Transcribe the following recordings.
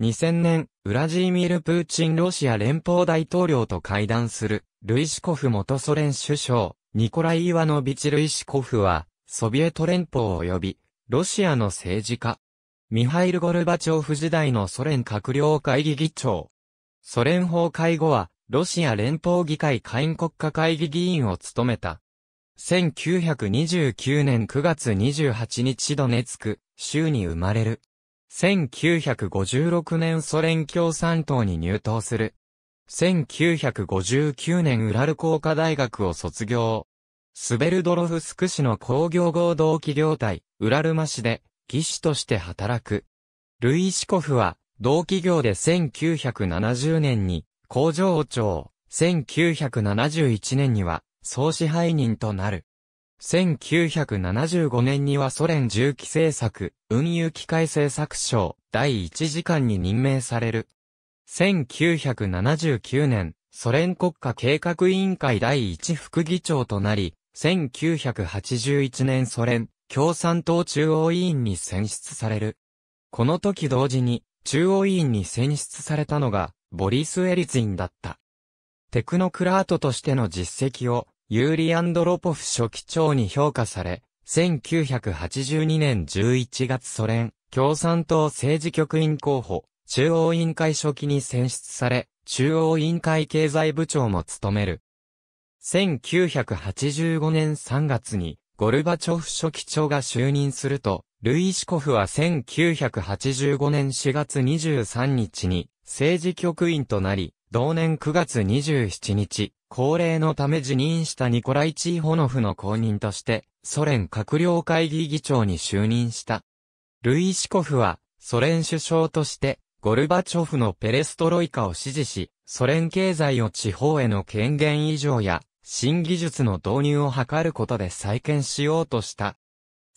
2000年、ウラジーミール・プーチンロシア連邦大統領と会談する、ルイシコフ元ソ連首相、ニコライ・イワノビチ・ルイシコフは、ソビエト連邦及び、ロシアの政治家。ミハイル・ゴルバチョフ時代のソ連閣僚会議議長。ソ連崩壊後は、ロシア連邦議会下院国家会議議員を務めた。1929年9月28日ドネツク、州に生まれる。1956年ソ連共産党に入党する。1959年ウラル工科大学を卒業。スベルドロフスク市の工業合同企業体、ウラルマ市で、技師として働く。ルイ・シコフは、同企業で1970年に、工場長、1971年には、総支配人となる。1975年にはソ連重機政策、運輸機械政策省、第1次官に任命される。1979年、ソ連国家計画委員会第1副議長となり、1981年ソ連共産党中央委員に選出される。この時同時に中央委員に選出されたのがボリス・エリツィンだった。テクノクラートとしての実績をユーリ・アンドロポフ書記長に評価され、1982年11月ソ連、共産党政治局員候補、中央委員会書記に選出され、中央委員会経済部長も務める。1985年3月に、ゴルバチョフ書記長が就任すると、ルイシコフは1985年4月23日に政治局員となり、同年9月27日、高齢のため辞任したニコライ・チーホノフの後任として、ソ連閣僚会議議長に就任した。ルイ・シコフは、ソ連首相として、ゴルバチョフのペレストロイカを支持し、ソ連経済を地方への権限以上や、新技術の導入を図ることで再建しようとした。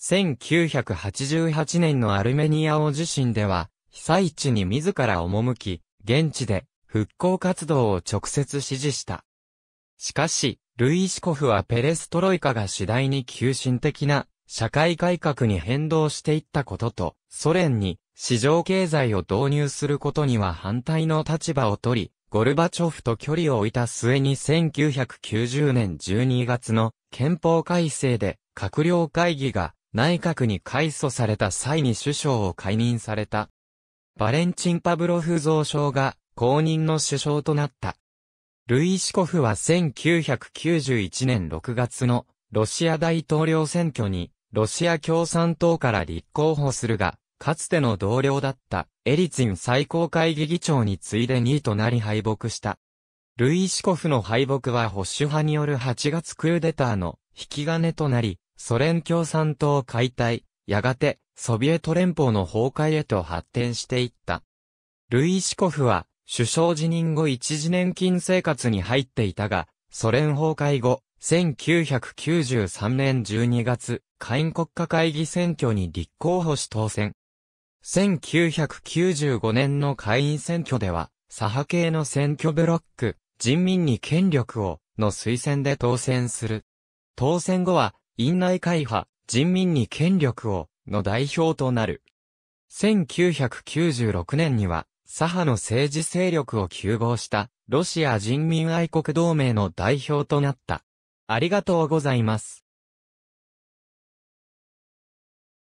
1988年のアルメニア大地震では、被災地に自ら赴き、現地で復興活動を直接指示した。しかし、ルイシコフはペレストロイカが次第に急進的な社会改革に変動していったことと、ソ連に市場経済を導入することには反対の立場を取り、ゴルバチョフと距離を置いた末に1990年12月の憲法改正で閣僚会議が内閣に改組された際に首相を解任された。バレンチン・パブロフ増相が公認の首相となった。ルイ・シコフは1991年6月のロシア大統領選挙にロシア共産党から立候補するが、かつての同僚だったエリツィン最高会議議長に次いで2位となり敗北した。ルイ・シコフの敗北は保守派による8月クーデターの引き金となり、ソ連共産党解体、やがてソビエト連邦の崩壊へと発展していった。ルイ・シコフは首相辞任後一時年金生活に入っていたが、ソ連崩壊後、1993年12月、下院国家会議選挙に立候補し当選。1995年の下院選挙では、左派系の選挙ブロック、人民に権力を、の推薦で当選する。当選後は、院内会派、人民に権力を、の代表となる。1996年には、左派の政治勢力を急合したロシア人民愛国同盟の代表となった。ありがとうございます。